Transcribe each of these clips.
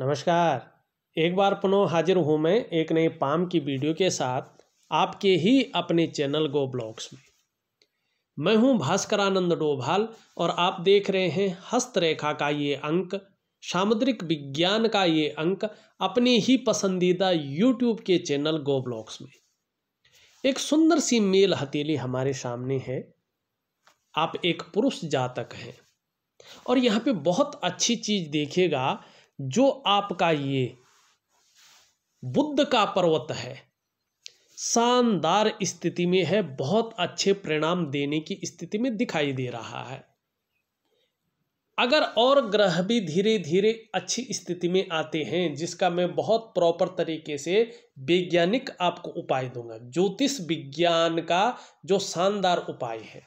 नमस्कार एक बार पुनः हाजिर हूँ मैं एक नए पाम की वीडियो के साथ आपके ही अपने चैनल गो ब्लॉग्स में मैं हूँ भास्करानंद डोभाल और आप देख रहे हैं हस्तरेखा का ये अंक सामुद्रिक विज्ञान का ये अंक अपने ही पसंदीदा यूट्यूब के चैनल गो ब्लॉग्स में एक सुंदर सी मेल हथेली हमारे सामने है आप एक पुरुष जातक हैं और यहाँ पे बहुत अच्छी चीज़ देखिएगा जो आपका ये बुद्ध का पर्वत है शानदार स्थिति में है बहुत अच्छे परिणाम देने की स्थिति में दिखाई दे रहा है अगर और ग्रह भी धीरे धीरे अच्छी स्थिति में आते हैं जिसका मैं बहुत प्रॉपर तरीके से वैज्ञानिक आपको उपाय दूंगा ज्योतिष विज्ञान का जो शानदार उपाय है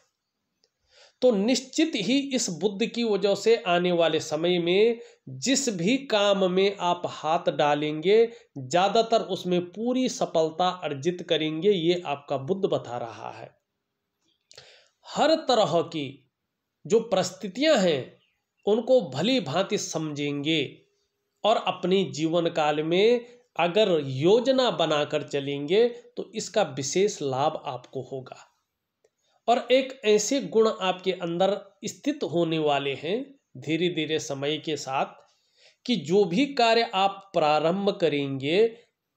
तो निश्चित ही इस बुद्ध की वजह से आने वाले समय में जिस भी काम में आप हाथ डालेंगे ज़्यादातर उसमें पूरी सफलता अर्जित करेंगे ये आपका बुद्ध बता रहा है हर तरह की जो परिस्थितियां हैं उनको भली भांति समझेंगे और अपने जीवन काल में अगर योजना बनाकर चलेंगे तो इसका विशेष लाभ आपको होगा और एक ऐसे गुण आपके अंदर स्थित होने वाले हैं धीरे धीरे समय के साथ कि जो भी कार्य आप प्रारंभ करेंगे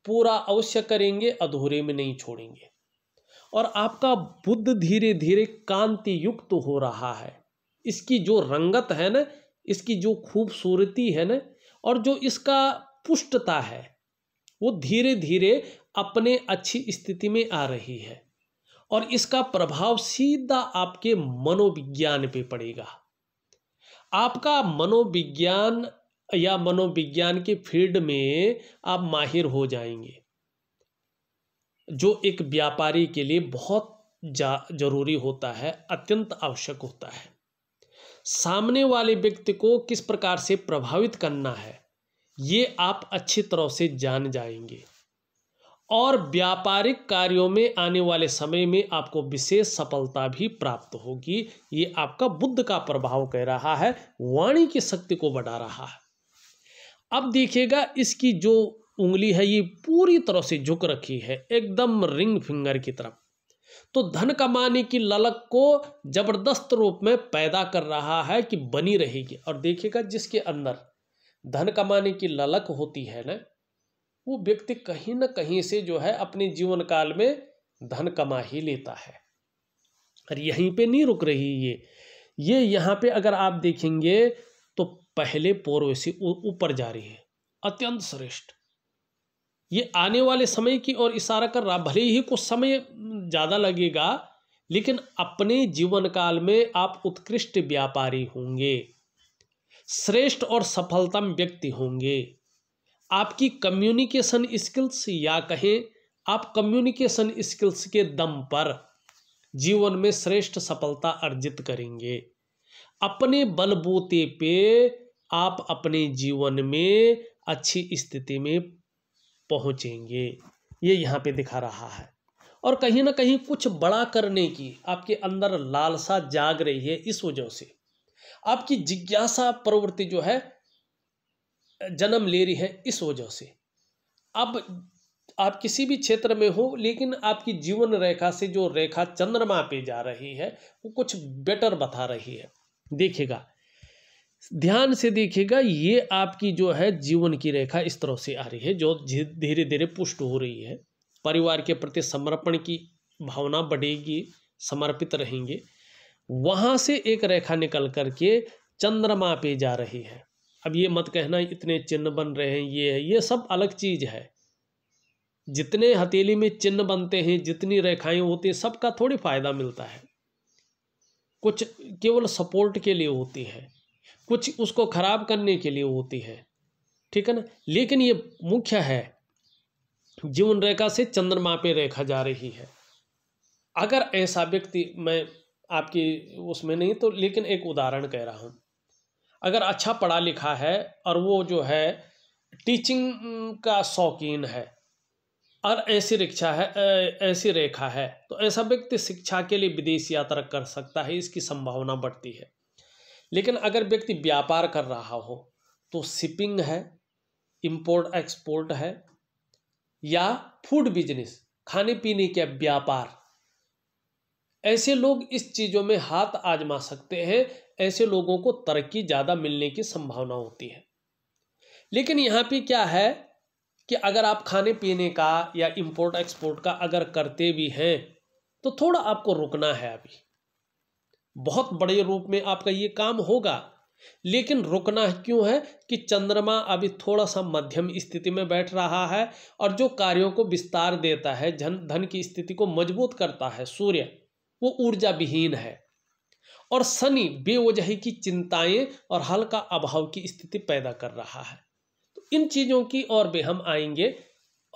पूरा अवश्य करेंगे अधूरे में नहीं छोड़ेंगे और आपका बुद्ध धीरे धीरे कांति युक्त तो हो रहा है इसकी जो रंगत है ना इसकी जो खूबसूरती है ना और जो इसका पुष्टता है वो धीरे धीरे अपने अच्छी स्थिति में आ रही है और इसका प्रभाव सीधा आपके मनोविज्ञान पे पड़ेगा आपका मनोविज्ञान या मनोविज्ञान के फील्ड में आप माहिर हो जाएंगे जो एक व्यापारी के लिए बहुत जरूरी होता है अत्यंत आवश्यक होता है सामने वाले व्यक्ति को किस प्रकार से प्रभावित करना है ये आप अच्छी तरह से जान जाएंगे और व्यापारिक कार्यों में आने वाले समय में आपको विशेष सफलता भी प्राप्त होगी ये आपका बुद्ध का प्रभाव कह रहा है वाणी की शक्ति को बढ़ा रहा है अब देखिएगा इसकी जो उंगली है ये पूरी तरह से झुक रखी है एकदम रिंग फिंगर की तरफ तो धन कमाने की ललक को जबरदस्त रूप में पैदा कर रहा है कि बनी रहेगी और देखिएगा जिसके अंदर धन कमाने की ललक होती है ना वो व्यक्ति कहीं ना कहीं से जो है अपने जीवन काल में धन कमा ही लेता है और यहीं पे नहीं रुक रही ये ये यहाँ पे अगर आप देखेंगे तो पहले पौरव से ऊपर जा रही है अत्यंत श्रेष्ठ ये आने वाले समय की ओर इशारा कर रहा भले ही कुछ समय ज़्यादा लगेगा लेकिन अपने जीवन काल में आप उत्कृष्ट व्यापारी होंगे श्रेष्ठ और सफलतम व्यक्ति होंगे आपकी कम्युनिकेशन स्किल्स या कहें आप कम्युनिकेशन स्किल्स के दम पर जीवन में श्रेष्ठ सफलता अर्जित करेंगे अपने बलबूते पे आप अपने जीवन में अच्छी स्थिति में पहुंचेंगे ये यहाँ पे दिखा रहा है और कहीं ना कहीं कुछ बड़ा करने की आपके अंदर लालसा जाग रही है इस वजह से आपकी जिज्ञासा प्रवृत्ति जो है जन्म ले रही है इस वजह से अब आप किसी भी क्षेत्र में हो लेकिन आपकी जीवन रेखा से जो रेखा चंद्रमा पे जा रही है वो कुछ बेटर बता रही है देखिएगा ध्यान से देखिएगा ये आपकी जो है जीवन की रेखा इस तरह से आ रही है जो धीरे धीरे पुष्ट हो रही है परिवार के प्रति समर्पण की भावना बढ़ेगी समर्पित रहेंगे वहाँ से एक रेखा निकल करके चंद्रमा पे जा रही है अब ये मत कहना इतने चिन्ह बन रहे हैं ये है ये सब अलग चीज़ है जितने हथेली में चिन्ह बनते हैं जितनी रेखाएं होती हैं सबका थोड़ी फायदा मिलता है कुछ केवल सपोर्ट के लिए होती है कुछ उसको खराब करने के लिए होती है ठीक है ना लेकिन ये मुख्य है जीवन रेखा से चंद्रमा पे रेखा जा रही है अगर ऐसा व्यक्ति मैं आपकी उसमें नहीं तो लेकिन एक उदाहरण कह रहा हूँ अगर अच्छा पढ़ा लिखा है और वो जो है टीचिंग का शौकीन है और ऐसी रिक्शा है ऐसी रेखा है तो ऐसा व्यक्ति शिक्षा के लिए विदेश यात्रा कर सकता है इसकी संभावना बढ़ती है लेकिन अगर व्यक्ति व्यापार कर रहा हो तो शिपिंग है इंपोर्ट एक्सपोर्ट है या फूड बिजनेस खाने पीने के व्यापार ऐसे लोग इस चीज़ों में हाथ आजमा सकते हैं ऐसे लोगों को तरक्की ज़्यादा मिलने की संभावना होती है लेकिन यहाँ पे क्या है कि अगर आप खाने पीने का या इम्पोर्ट एक्सपोर्ट का अगर करते भी हैं तो थोड़ा आपको रुकना है अभी बहुत बड़े रूप में आपका ये काम होगा लेकिन रुकना क्यों है कि चंद्रमा अभी थोड़ा सा मध्यम स्थिति में बैठ रहा है और जो कार्यों को विस्तार देता है धन धन की स्थिति को मजबूत करता है सूर्य वो ऊर्जा विहीन है और शनि बेवजह की चिंताएं और हल्का अभाव की स्थिति पैदा कर रहा है तो इन चीज़ों की और भी हम आएंगे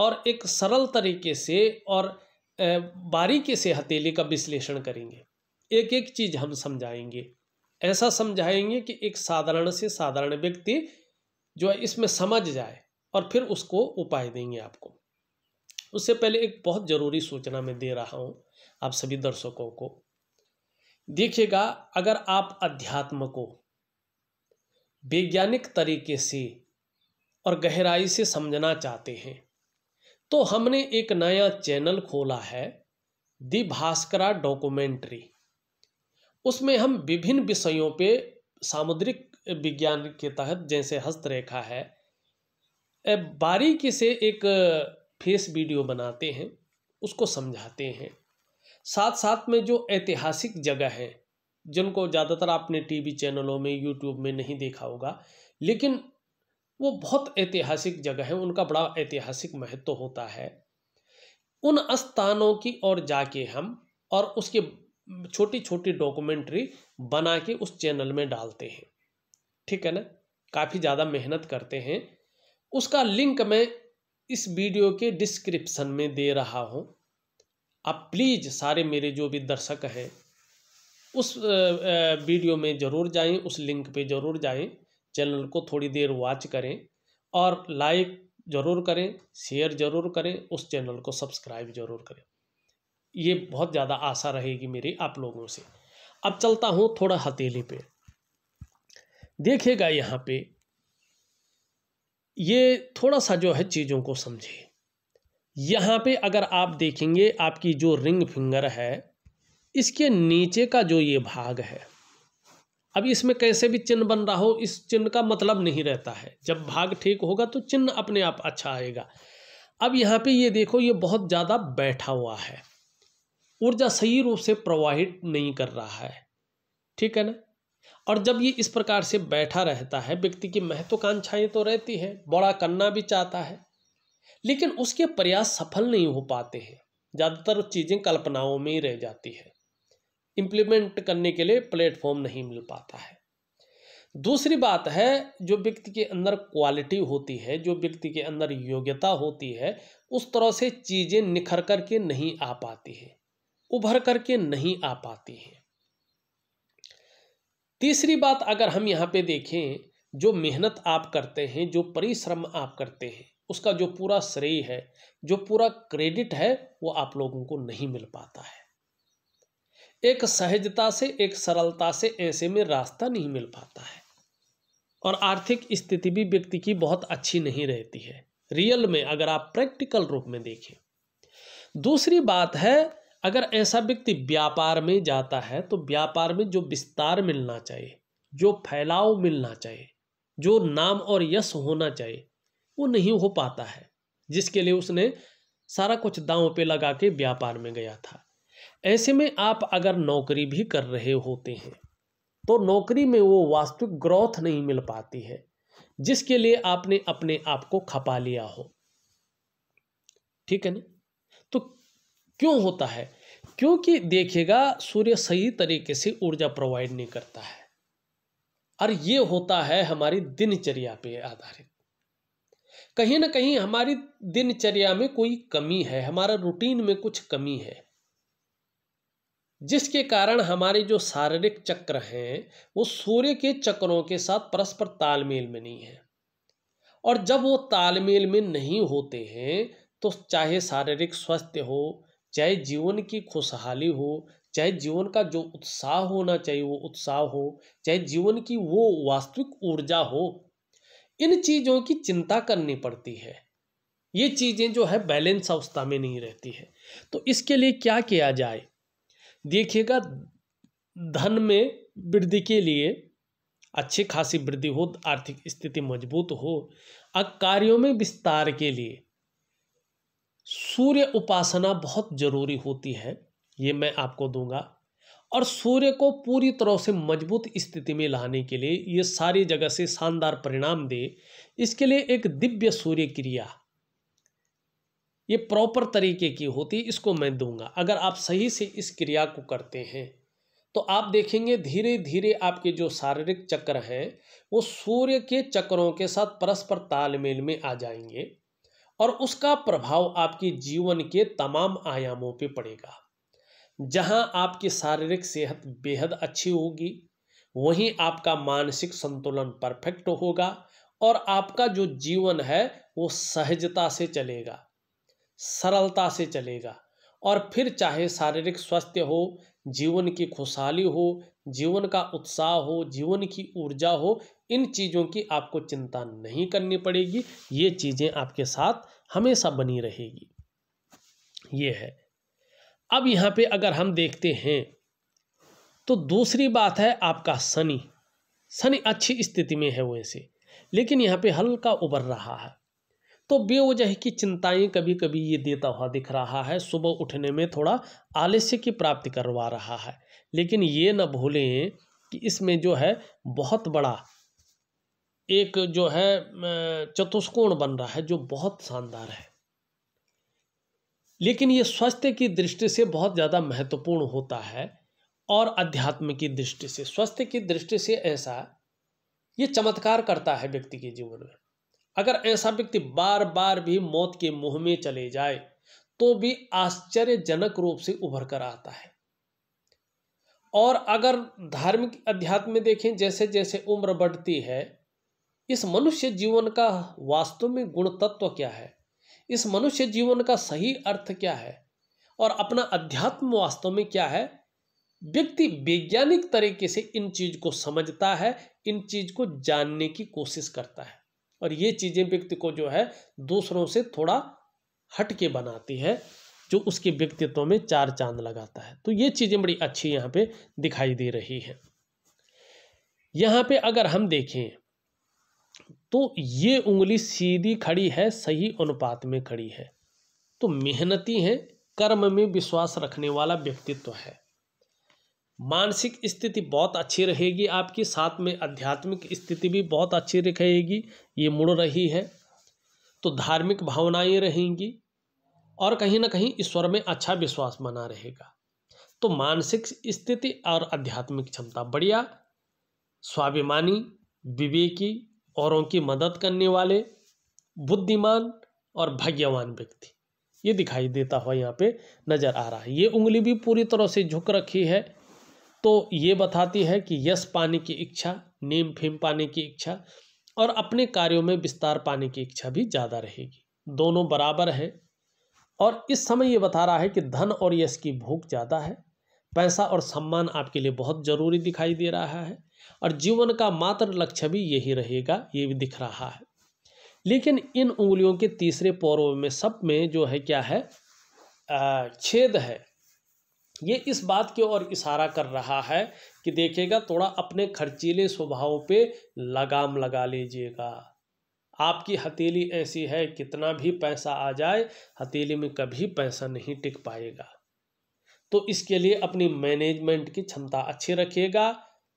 और एक सरल तरीके से और बारीकी से हथेली का विश्लेषण करेंगे एक एक चीज़ हम समझाएंगे ऐसा समझाएंगे कि एक साधारण से साधारण व्यक्ति जो है इसमें समझ जाए और फिर उसको उपाय देंगे आपको उससे पहले एक बहुत ज़रूरी सूचना मैं दे रहा हूँ आप सभी दर्शकों को देखिएगा अगर आप अध्यात्म को वैज्ञानिक तरीके से और गहराई से समझना चाहते हैं तो हमने एक नया चैनल खोला है दी भास्करा डॉक्यूमेंट्री उसमें हम विभिन्न विषयों पे सामुद्रिक विज्ञान के तहत जैसे हस्तरेखा है बारीकी से एक फेस वीडियो बनाते हैं उसको समझाते हैं साथ साथ में जो ऐतिहासिक जगह हैं जिनको ज़्यादातर आपने टीवी चैनलों में यूट्यूब में नहीं देखा होगा लेकिन वो बहुत ऐतिहासिक जगह है उनका बड़ा ऐतिहासिक महत्व तो होता है उन स्थानों की ओर जाके हम और उसके छोटी छोटी डॉक्यूमेंट्री बना के उस चैनल में डालते हैं ठीक है ना काफ़ी ज़्यादा मेहनत करते हैं उसका लिंक मैं इस वीडियो के डिस्क्रिप्शन में दे रहा हूँ आप प्लीज़ सारे मेरे जो भी दर्शक हैं उस वीडियो में ज़रूर जाएं उस लिंक पे ज़रूर जाएं चैनल को थोड़ी देर वॉच करें और लाइक ज़रूर करें शेयर ज़रूर करें उस चैनल को सब्सक्राइब ज़रूर करें ये बहुत ज़्यादा आशा रहेगी मेरी आप लोगों से अब चलता हूँ थोड़ा हथेली पे देखिएगा यहाँ पे ये थोड़ा सा जो है चीज़ों को समझें यहाँ पे अगर आप देखेंगे आपकी जो रिंग फिंगर है इसके नीचे का जो ये भाग है अब इसमें कैसे भी चिन्ह बन रहा हो इस चिन्ह का मतलब नहीं रहता है जब भाग ठीक होगा तो चिन्ह अपने आप अच्छा आएगा अब यहाँ पे ये देखो ये बहुत ज़्यादा बैठा हुआ है ऊर्जा सही रूप से प्रोवाइड नहीं कर रहा है ठीक है ना और जब ये इस प्रकार से बैठा रहता है व्यक्ति की महत्वाकांक्षाएँ तो रहती है बड़ा करना भी चाहता है लेकिन उसके प्रयास सफल नहीं हो पाते हैं ज़्यादातर चीज़ें कल्पनाओं में ही रह जाती है इम्प्लीमेंट करने के लिए प्लेटफॉर्म नहीं मिल पाता है दूसरी बात है जो व्यक्ति के अंदर क्वालिटी होती है जो व्यक्ति के अंदर योग्यता होती है उस तरह से चीज़ें निखर कर के नहीं आ पाती है उभर कर के नहीं आ पाती हैं तीसरी बात अगर हम यहाँ पे देखें जो मेहनत आप करते हैं जो परिश्रम आप करते हैं उसका जो पूरा श्रेय है जो पूरा क्रेडिट है वो आप लोगों को नहीं मिल पाता है एक सहजता से एक सरलता से ऐसे में रास्ता नहीं मिल पाता है और आर्थिक स्थिति भी व्यक्ति की बहुत अच्छी नहीं रहती है रियल में अगर आप प्रैक्टिकल रूप में देखें दूसरी बात है अगर ऐसा व्यक्ति व्यापार में जाता है तो व्यापार में जो विस्तार मिलना चाहिए जो फैलाव मिलना चाहिए जो नाम और यश होना चाहिए वो नहीं हो पाता है जिसके लिए उसने सारा कुछ दांव पे लगा के व्यापार में गया था ऐसे में आप अगर नौकरी भी कर रहे होते हैं तो नौकरी में वो वास्तविक ग्रोथ नहीं मिल पाती है जिसके लिए आपने अपने आप को खपा लिया हो ठीक है ना तो क्यों होता है क्योंकि देखिएगा सूर्य सही तरीके से ऊर्जा प्रोवाइड नहीं करता है और ये होता है हमारी दिनचर्या पे आधारित कहीं ना कहीं हमारी दिनचर्या में कोई कमी है हमारा रूटीन में कुछ कमी है जिसके कारण हमारे जो शारीरिक चक्र हैं वो सूर्य के चक्रों के साथ परस्पर तालमेल में नहीं है और जब वो तालमेल में नहीं होते हैं तो चाहे शारीरिक स्वास्थ्य हो चाहे जीवन की खुशहाली हो चाहे जीवन का जो उत्साह होना चाहिए वो उत्साह हो चाहे जीवन की वो वास्तविक ऊर्जा हो इन चीज़ों की चिंता करनी पड़ती है ये चीज़ें जो है बैलेंस अवस्था में नहीं रहती है तो इसके लिए क्या किया जाए देखिएगा धन में वृद्धि के लिए अच्छी खासी वृद्धि हो आर्थिक स्थिति मजबूत हो और कार्यों में विस्तार के लिए सूर्य उपासना बहुत जरूरी होती है ये मैं आपको दूंगा और सूर्य को पूरी तरह से मजबूत स्थिति में लाने के लिए ये सारी जगह से शानदार परिणाम दे इसके लिए एक दिव्य सूर्य क्रिया ये प्रॉपर तरीके की होती इसको मैं दूंगा अगर आप सही से इस क्रिया को करते हैं तो आप देखेंगे धीरे धीरे आपके जो शारीरिक चक्र हैं वो सूर्य के चक्रों के साथ परस्पर तालमेल में आ जाएंगे और उसका प्रभाव आपके जीवन के तमाम आयामों पे पड़ेगा जहां आपकी शारीरिक सेहत बेहद अच्छी होगी वहीं आपका मानसिक संतुलन परफेक्ट होगा और आपका जो जीवन है वो सहजता से चलेगा सरलता से चलेगा और फिर चाहे शारीरिक स्वास्थ्य हो जीवन की खुशहाली हो जीवन का उत्साह हो जीवन की ऊर्जा हो इन चीज़ों की आपको चिंता नहीं करनी पड़ेगी ये चीज़ें आपके साथ हमेशा बनी रहेगी ये है अब यहाँ पे अगर हम देखते हैं तो दूसरी बात है आपका शनि शनि अच्छी स्थिति में है वैसे लेकिन यहाँ पे हल्का उबर रहा है तो बेवजह की चिंताएं कभी कभी ये देता हुआ दिख रहा है सुबह उठने में थोड़ा आलस्य की प्राप्ति करवा रहा है लेकिन ये न भूलें कि इसमें जो है बहुत बड़ा एक जो है चतुष्कोण बन रहा है जो बहुत शानदार है लेकिन ये स्वास्थ्य की दृष्टि से बहुत ज़्यादा महत्वपूर्ण होता है और अध्यात्म की दृष्टि से स्वास्थ्य की दृष्टि से ऐसा ये चमत्कार करता है व्यक्ति के जीवन में अगर ऐसा व्यक्ति बार बार भी मौत के मुंह में चले जाए तो भी आश्चर्यजनक रूप से उभर कर आता है और अगर धार्मिक अध्यात्म में देखें जैसे जैसे उम्र बढ़ती है इस मनुष्य जीवन का वास्तव में गुण तत्व क्या है इस मनुष्य जीवन का सही अर्थ क्या है और अपना अध्यात्म वास्तव में क्या है व्यक्ति वैज्ञानिक तरीके से इन चीज को समझता है इन चीज को जानने की कोशिश करता है और ये चीजें व्यक्ति को जो है दूसरों से थोड़ा हटके बनाती है जो उसके व्यक्तित्व में चार चांद लगाता है तो ये चीजें बड़ी अच्छी यहाँ पे दिखाई दे रही है यहाँ पे अगर हम देखें तो ये उंगली सीधी खड़ी है सही अनुपात में खड़ी है तो मेहनती है कर्म में विश्वास रखने वाला व्यक्तित्व है मानसिक स्थिति बहुत अच्छी रहेगी आपकी साथ में आध्यात्मिक स्थिति भी बहुत अच्छी रहेगी ये मुड़ रही है तो धार्मिक भावनाएं रहेंगी और कहीं ना कहीं ईश्वर में अच्छा विश्वास बना रहेगा तो मानसिक स्थिति और आध्यात्मिक क्षमता बढ़िया स्वाभिमानी विवेकी औरों की मदद करने वाले बुद्धिमान और भाग्यवान व्यक्ति ये दिखाई देता हुआ यहाँ पे नज़र आ रहा है ये उंगली भी पूरी तरह से झुक रखी है तो ये बताती है कि यश पाने की इच्छा नेम फेम पाने की इच्छा और अपने कार्यों में विस्तार पाने की इच्छा भी ज़्यादा रहेगी दोनों बराबर हैं और इस समय ये बता रहा है कि धन और यश की भूख ज़्यादा है पैसा और सम्मान आपके लिए बहुत ज़रूरी दिखाई दे रहा है और जीवन का मात्र लक्ष्य भी यही रहेगा ये भी दिख रहा है लेकिन इन उंगलियों के तीसरे पौर्व में सब में जो है क्या है छेद है ये इस बात की ओर इशारा कर रहा है कि देखिएगा थोड़ा अपने खर्चीले स्वभाव पे लगाम लगा लीजिएगा आपकी हथेली ऐसी है कितना भी पैसा आ जाए हथेली में कभी पैसा नहीं टिक पाएगा तो इसके लिए अपनी मैनेजमेंट की क्षमता अच्छी रखिएगा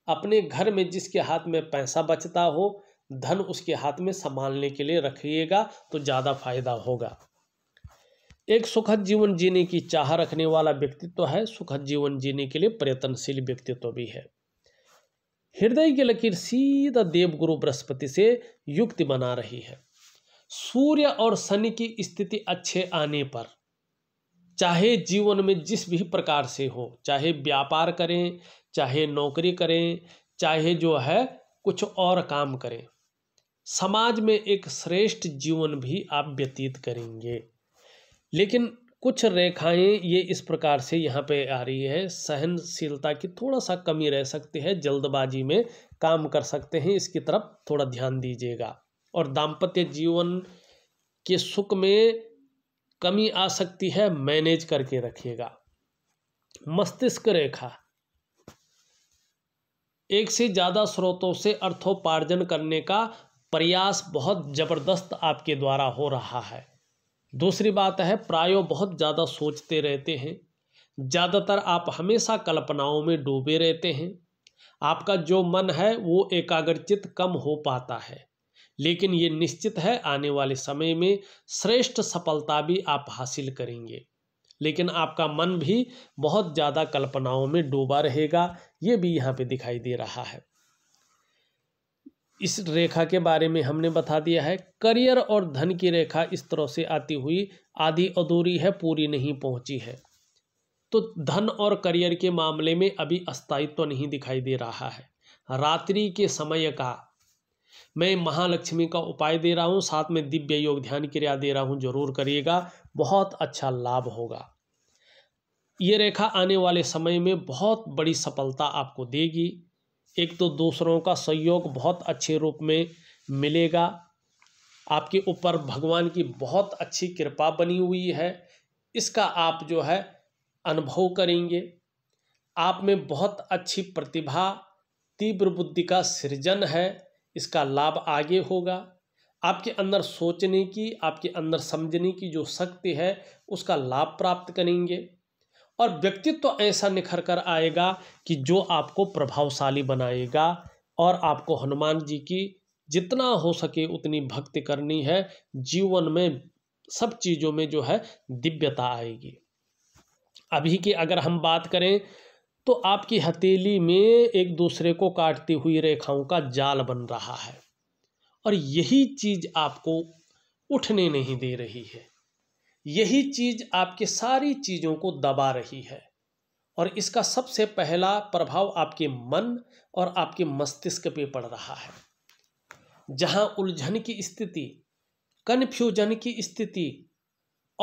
अपने घर में जिसके हाथ में पैसा बचता हो धन उसके हाथ में संभालने के लिए रखिएगा तो ज़्यादा फायदा होगा एक सुखद जीवन जीने की चाह रखने वाला व्यक्तित्व तो है सुखद जीवन जीने के लिए प्रयत्नशील व्यक्तित्व तो भी है हृदय की लकीर सीधा देवगुरु बृहस्पति से युक्ति बना रही है सूर्य और शनि की स्थिति अच्छे आने पर चाहे जीवन में जिस भी प्रकार से हो चाहे व्यापार करें चाहे नौकरी करें चाहे जो है कुछ और काम करें समाज में एक श्रेष्ठ जीवन भी आप व्यतीत करेंगे लेकिन कुछ रेखाएं ये इस प्रकार से यहाँ पे आ रही है सहनशीलता की थोड़ा सा कमी रह सकती है जल्दबाजी में काम कर सकते हैं इसकी तरफ थोड़ा ध्यान दीजिएगा और दाम्पत्य जीवन के सुख में कमी आ सकती है मैनेज करके रखिएगा मस्तिष्क रेखा एक से ज़्यादा स्रोतों से अर्थोपार्जन करने का प्रयास बहुत ज़बरदस्त आपके द्वारा हो रहा है दूसरी बात है प्रायो बहुत ज़्यादा सोचते रहते हैं ज़्यादातर आप हमेशा कल्पनाओं में डूबे रहते हैं आपका जो मन है वो एकाग्रचित कम हो पाता है लेकिन ये निश्चित है आने वाले समय में श्रेष्ठ सफलता भी आप हासिल करेंगे लेकिन आपका मन भी बहुत ज़्यादा कल्पनाओं में डूबा रहेगा ये भी यहाँ पे दिखाई दे रहा है इस रेखा के बारे में हमने बता दिया है करियर और धन की रेखा इस तरह से आती हुई आधी अधूरी है पूरी नहीं पहुंची है तो धन और करियर के मामले में अभी अस्थायित्व तो नहीं दिखाई दे रहा है रात्रि के समय का मैं महालक्ष्मी का उपाय दे रहा हूँ साथ में दिव्य योग ध्यान क्रिया दे रहा हूँ जरूर करिएगा बहुत अच्छा लाभ होगा ये रेखा आने वाले समय में बहुत बड़ी सफलता आपको देगी एक तो दूसरों का सहयोग बहुत अच्छे रूप में मिलेगा आपके ऊपर भगवान की बहुत अच्छी कृपा बनी हुई है इसका आप जो है अनुभव करेंगे आप में बहुत अच्छी प्रतिभा तीव्र बुद्धि का सृजन है इसका लाभ आगे होगा आपके अंदर सोचने की आपके अंदर समझने की जो शक्ति है उसका लाभ प्राप्त करेंगे और व्यक्तित्व तो ऐसा निखर कर आएगा कि जो आपको प्रभावशाली बनाएगा और आपको हनुमान जी की जितना हो सके उतनी भक्ति करनी है जीवन में सब चीज़ों में जो है दिव्यता आएगी अभी की अगर हम बात करें तो आपकी हथेली में एक दूसरे को काटती हुई रेखाओं का जाल बन रहा है और यही चीज़ आपको उठने नहीं दे रही है यही चीज़ आपके सारी चीज़ों को दबा रही है और इसका सबसे पहला प्रभाव आपके मन और आपके मस्तिष्क पे पड़ रहा है जहाँ उलझन की स्थिति कन्फ्यूजन की स्थिति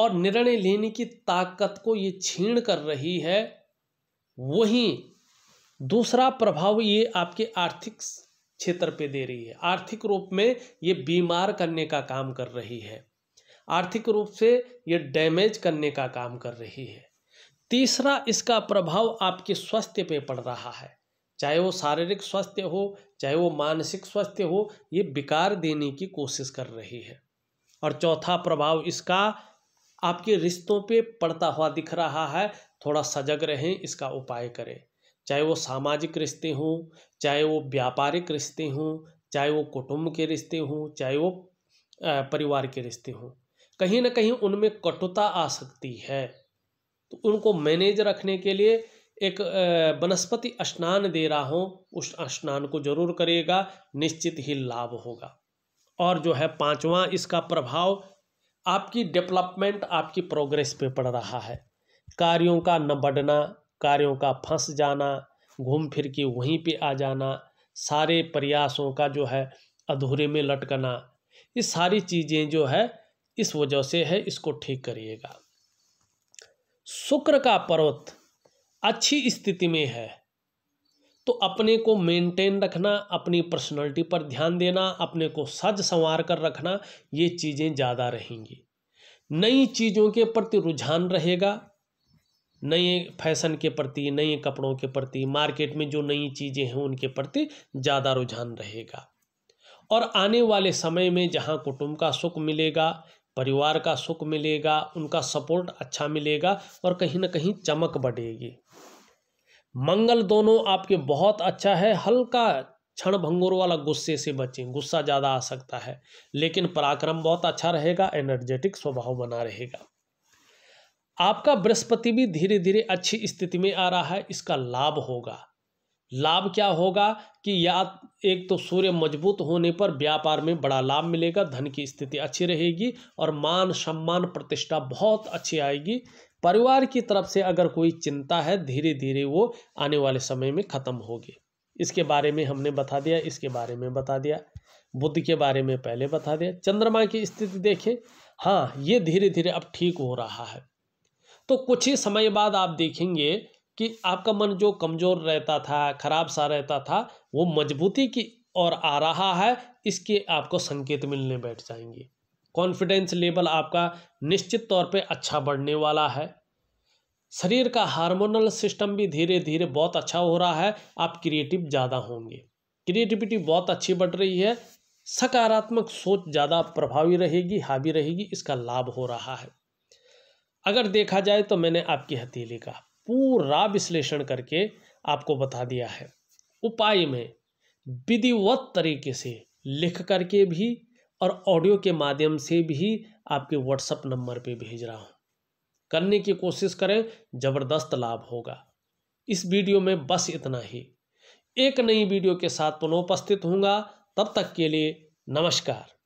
और निर्णय लेने की ताकत को ये छीण कर रही है वहीं दूसरा प्रभाव ये आपके आर्थिक क्षेत्र पे दे रही है आर्थिक रूप में ये बीमार करने का काम कर रही है आर्थिक रूप से ये डैमेज करने का काम कर रही है तीसरा इसका प्रभाव आपके स्वास्थ्य पे पड़ रहा है चाहे वो शारीरिक स्वास्थ्य हो चाहे वो मानसिक स्वास्थ्य हो ये बिकार देने की कोशिश कर रही है और चौथा प्रभाव इसका आपके रिश्तों पे पड़ता हुआ दिख रहा है थोड़ा सजग रहें इसका उपाय करें चाहे वो सामाजिक रिश्ते हों चाहे वो व्यापारिक रिश्ते हों चाहे वो कुटुंब के रिश्ते हों चाहे वो परिवार के रिश्ते हों कहीं ना कहीं उनमें कटुता आ सकती है तो उनको मैनेज रखने के लिए एक वनस्पति स्नान दे रहा हूँ उस स्नान को जरूर करेगा निश्चित ही लाभ होगा और जो है पांचवा इसका प्रभाव आपकी डेवलपमेंट आपकी प्रोग्रेस पे पड़ रहा है कार्यों का न बढ़ना कार्यों का फंस जाना घूम फिर के वहीं पे आ जाना सारे प्रयासों का जो है अधूरे में लटकना ये सारी चीज़ें जो है इस वजह से है इसको ठीक करिएगा शुक्र का पर्वत अच्छी स्थिति में है तो अपने को मेंटेन रखना अपनी पर्सनैलिटी पर ध्यान देना अपने को सज संवार कर रखना ये चीज़ें ज़्यादा रहेंगी नई चीज़ों के प्रति रुझान रहेगा नए फैशन के प्रति नए कपड़ों के प्रति मार्केट में जो नई चीज़ें हैं उनके प्रति ज़्यादा रुझान रहेगा और आने वाले समय में जहाँ कुटुंब का सुख मिलेगा परिवार का सुख मिलेगा उनका सपोर्ट अच्छा मिलेगा और कहीं ना कहीं चमक बढ़ेगी मंगल दोनों आपके बहुत अच्छा है हल्का क्षण भंगुर वाला गुस्से से बचें गुस्सा ज़्यादा आ सकता है लेकिन पराक्रम बहुत अच्छा रहेगा एनर्जेटिक स्वभाव बना रहेगा आपका बृहस्पति भी धीरे धीरे अच्छी स्थिति में आ रहा है इसका लाभ होगा लाभ क्या होगा कि या एक तो सूर्य मजबूत होने पर व्यापार में बड़ा लाभ मिलेगा धन की स्थिति अच्छी रहेगी और मान सम्मान प्रतिष्ठा बहुत अच्छी आएगी परिवार की तरफ से अगर कोई चिंता है धीरे धीरे वो आने वाले समय में ख़त्म होगी इसके बारे में हमने बता दिया इसके बारे में बता दिया बुद्ध के बारे में पहले बता दिया चंद्रमा की स्थिति देखें हाँ ये धीरे धीरे अब ठीक हो रहा है तो कुछ ही समय बाद आप देखेंगे कि आपका मन जो कमज़ोर रहता था खराब सा रहता था वो मजबूती की और आ रहा है इसके आपको संकेत मिलने बैठ जाएंगे कॉन्फिडेंस लेवल आपका निश्चित तौर पे अच्छा बढ़ने वाला है शरीर का हार्मोनल सिस्टम भी धीरे धीरे बहुत अच्छा हो रहा है आप क्रिएटिव ज़्यादा होंगे क्रिएटिविटी बहुत अच्छी बढ़ रही है सकारात्मक सोच ज़्यादा प्रभावी रहेगी हावी रहेगी इसका लाभ हो रहा है अगर देखा जाए तो मैंने आपकी हथेली का पूरा विश्लेषण करके आपको बता दिया है उपाय में विधिवत तरीके से लिख करके भी और ऑडियो के माध्यम से भी आपके व्हाट्सअप नंबर पे भेज रहा हूँ करने की कोशिश करें ज़बरदस्त लाभ होगा इस वीडियो में बस इतना ही एक नई वीडियो के साथ पुनः उपस्थित होऊंगा तब तक के लिए नमस्कार